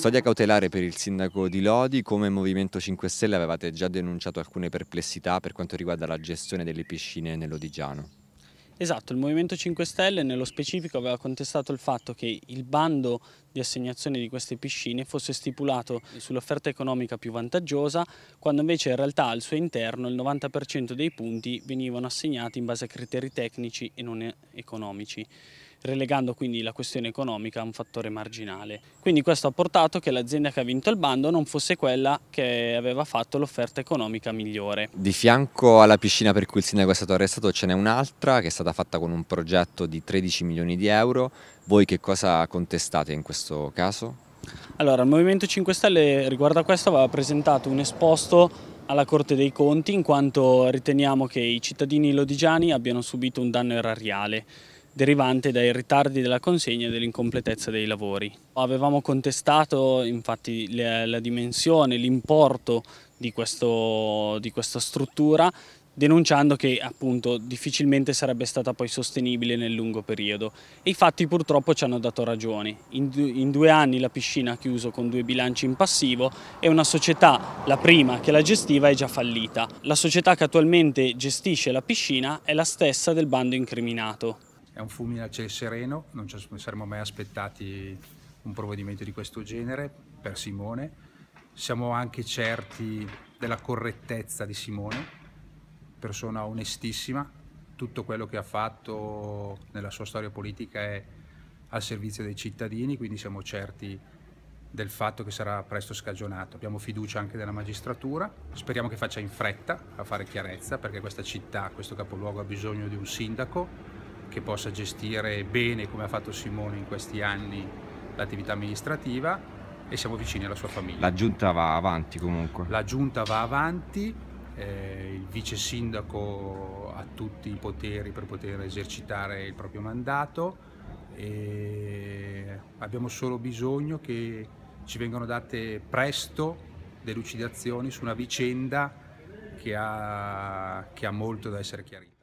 custodia cautelare per il sindaco di Lodi, come Movimento 5 Stelle avevate già denunciato alcune perplessità per quanto riguarda la gestione delle piscine nell'Odigiano. Esatto, il Movimento 5 Stelle nello specifico aveva contestato il fatto che il bando di assegnazione di queste piscine fosse stipulato sull'offerta economica più vantaggiosa, quando invece in realtà al suo interno il 90% dei punti venivano assegnati in base a criteri tecnici e non economici relegando quindi la questione economica a un fattore marginale. Quindi questo ha portato che l'azienda che ha vinto il bando non fosse quella che aveva fatto l'offerta economica migliore. Di fianco alla piscina per cui il sindaco è stato arrestato ce n'è un'altra che è stata fatta con un progetto di 13 milioni di euro. Voi che cosa contestate in questo caso? Allora, il Movimento 5 Stelle riguardo a questo aveva presentato un esposto alla Corte dei Conti in quanto riteniamo che i cittadini lodigiani abbiano subito un danno erariale derivante dai ritardi della consegna e dell'incompletezza dei lavori. Avevamo contestato infatti la, la dimensione, l'importo di, di questa struttura denunciando che appunto difficilmente sarebbe stata poi sostenibile nel lungo periodo e i fatti purtroppo ci hanno dato ragione. In, du in, due anni la piscina ha chiuso con due bilanci in passivo e una società, la prima che la gestiva, è già fallita. La società che attualmente gestisce la piscina è la stessa del bando incriminato. È un fulmine a ciel sereno, non ci saremmo mai aspettati un provvedimento di questo genere per Simone. Siamo anche certi della correttezza di Simone, persona onestissima. Tutto quello che ha fatto nella sua storia politica è al servizio dei cittadini, quindi siamo certi del fatto che sarà presto scagionato. Abbiamo fiducia anche della magistratura, speriamo che faccia in fretta a fare chiarezza perché questa città, questo capoluogo ha bisogno di un sindaco che possa gestire bene, come ha fatto Simone in questi anni, l'attività amministrativa e siamo vicini alla sua famiglia. La giunta va avanti comunque? La giunta va avanti, eh, il vice sindaco ha tutti i poteri per poter esercitare il proprio mandato e abbiamo solo bisogno che ci vengano date presto delucidazioni su una vicenda che ha, che ha molto da essere chiarita.